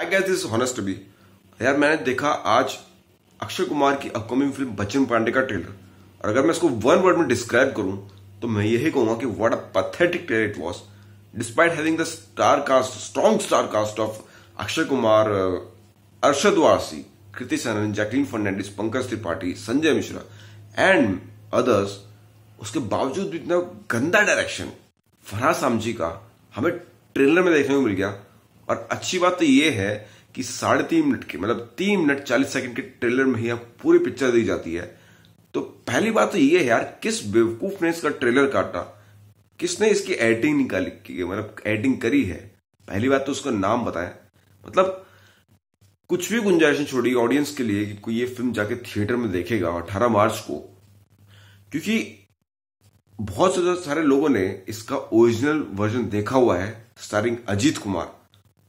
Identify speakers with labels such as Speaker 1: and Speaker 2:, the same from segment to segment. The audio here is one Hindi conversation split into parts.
Speaker 1: आई गैस दिस हॉनेस्ट भी यार मैंने देखा आज अक्षय कुमार की अपकमिंग फिल्म बच्चन पांडे का ट्रेलर और अगर मैं इसको वन वर्ड में डिस्क्राइब करूं तो मैं यही कहूंगा कि what a pathetic trailer it was despite having the star cast strong star cast of Akshay Kumar uh, Arshad Warsi Kriti Sanon Jacqueline Fernandez Pankaj Tripathi Sanjay Mishra and others उसके बावजूद भी इतना गंदा डायरेक्शन फराज सामजी का हमें ट्रेलर में देखने को मिल गया और अच्छी बात तो ये है कि साढ़े तीन मिनट के मतलब तीन मिनट चालीस सेकंड के ट्रेलर में ही पूरी पिक्चर दी जाती है तो पहली बात तो ये है यार किस बेवकूफ ने इसका ट्रेलर काटा किसने इसकी एडिटिंग निकाली मतलब एडिटिंग करी है पहली बात तो उसका नाम बताए मतलब कुछ भी गुंजाइश छोड़ी ऑडियंस के लिए कि कोई ये फिल्म जाके थिएटर में देखेगा अठारह मार्च को क्योंकि बहुत से सारे लोगों ने इसका ओरिजिनल वर्जन देखा हुआ है स्टारिंग अजीत कुमार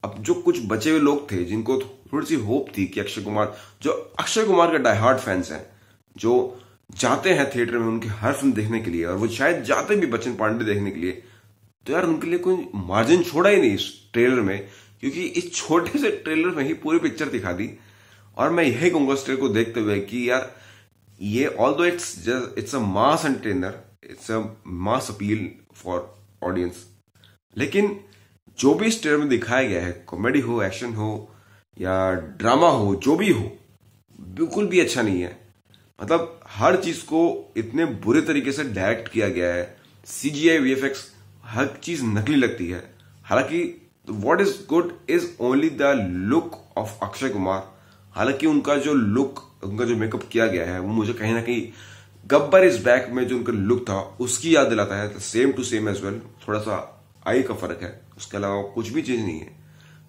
Speaker 1: अब जो कुछ बचे हुए लोग थे जिनको थोड़ी सी होप थी कि अक्षय कुमार जो अक्षय कुमार के डायहार्ड फैंस हैं जो जाते हैं थिएटर में उनके हर फिल्म देखने के लिए और वो शायद जाते भी बच्चन पांडे देखने के लिए तो यार उनके लिए कोई मार्जिन छोड़ा ही नहीं इस ट्रेलर में क्योंकि इस छोटे से ट्रेलर में ही पूरी पिक्चर दिखा दी और मैं यही कहूंगा उस ट्रेलर को देखते हुए कि यार ये although it's it's a mass entertainer it's a mass appeal for audience लेकिन जो भी इस ट्रेलर में दिखाया गया है कॉमेडी हो एक्शन हो या ड्रामा हो जो भी हो बिल्कुल भी अच्छा नहीं है मतलब हर चीज को इतने बुरे तरीके से डायरेक्ट किया गया है C G I V F X हर चीज नकली लगती है हालांकि what is good is only the look of Akshay Kumar हालांकि उनका जो लुक उनका जो मेकअप किया गया है वो मुझे कहीं ना कहीं गब्बर इज बैक में जो उनका लुक था उसकी याद दिलाता है same to same as well थोड़ा सा आई का फर्क है उसके अलावा कुछ भी चीज नहीं है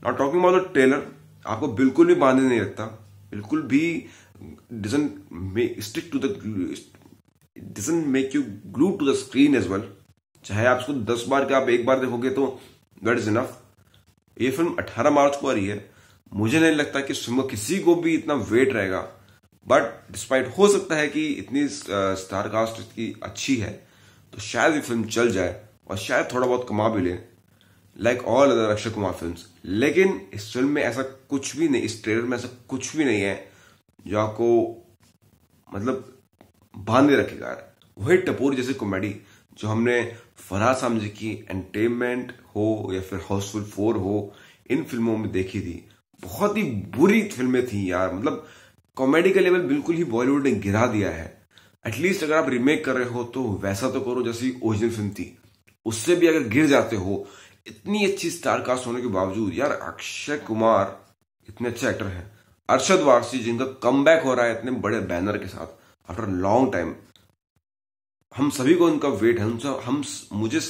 Speaker 1: not talking about the trailer आपको बिल्कुल भी बांधे नहीं रखता बिल्कुल भी doesn't stick to doesn't make you glue to the screen as well चाहे आप उसको दस बार के आप एक बार देखोगे तो दैट इज इनफ ये फिल्म 18 मार्च को आ रही है मुझे नहीं लगता कि सुबह किसी को भी इतना वेट रहेगा बट डिस्पाइट हो सकता है कि इतनी स्टार कास्ट इसकी अच्छी है तो शायद ये फिल्म चल जाए और शायद थोड़ा बहुत कमा भी लें like all other Akshay Kumar film लेकिन इस फिल्म में ऐसा कुछ भी नहीं इस ट्रेलर में ऐसा कुछ भी नहीं है जो आपको मतलब बांधे रखेगा वही टपोर जैसी कॉमेडी जो हमने फराज जी की एंटेनमेंट हो या फिर हाउसफुल फोर हो इन फिल्मों में देखी थी बहुत ही बुरी फिल्में थी यार मतलब कॉमेडी का लेवल बिल्कुल ही बॉलीवुड ने गिरा दिया है एटलीस्ट अगर आप रीमेक कर रहे हो तो वैसा तो करो जैसी ओरिजिनल फिल्म थी उससे भी अगर गिर जाते हो इतनी अच्छी स्टार कास्ट होने के बावजूद यार अक्षय कुमार इतने अच्छे एक्टर हैं अरशद वारसी जिनका कम हो रहा है इतने बड़े बैनर के साथ आफ्टर लॉन्ग टाइम हम सभी को उनका वेट है उनका हम मुझे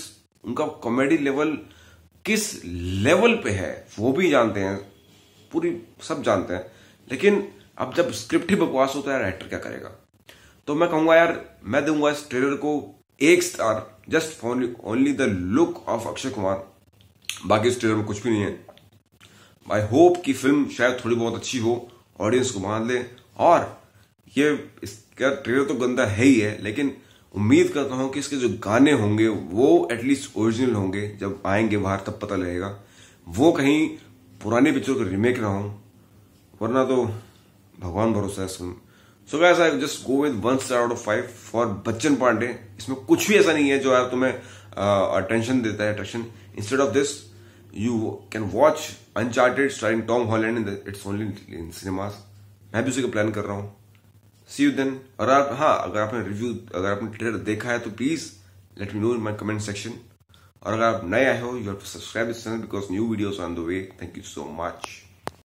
Speaker 1: उनका कॉमेडी लेवल किस लेवल पे है वो भी जानते हैं पूरी सब जानते हैं लेकिन अब जब स्क्रिप्ट ही बकवास होता है यार एक्टर क्या करेगा तो मैं कहूंगा यार मैं दूंगा इस ट्रेलर को एक star just only the look of Akshay Kumar बाकी इस ट्रेलर में कुछ भी नहीं है आई होप कि फिल्म शायद थोड़ी बहुत अच्छी हो ऑडियंस को मान ले और ये इसका ट्रेलर तो गंदा है ही है लेकिन उम्मीद करता हूं कि इसके जो गाने होंगे वो एटलीस्ट ओरिजिनल होंगे जब आएंगे बाहर तब पता लगेगा वो कहीं पुराने पिक्चर का रिमेक ना हो वरना तो भगवान भरोसा है इस film so guys I just go with one star out of five for Bachchan Pandey इसमें कुछ भी ऐसा नहीं है जो यार तुम्हें अटेंशन देता है attraction instead of this you can watch Uncharted starring Tom Holland in it's only in cinemas मैं भी उसी का प्लान कर रहा हूँ सी यू देन और आप हाँ अगर आपने रिव्यू अगर आपने ट्रेलर देखा है तो please let me know in my comment section और अगर आप नए आए हो you have to subscribe this channel because new videos on the way thank you so much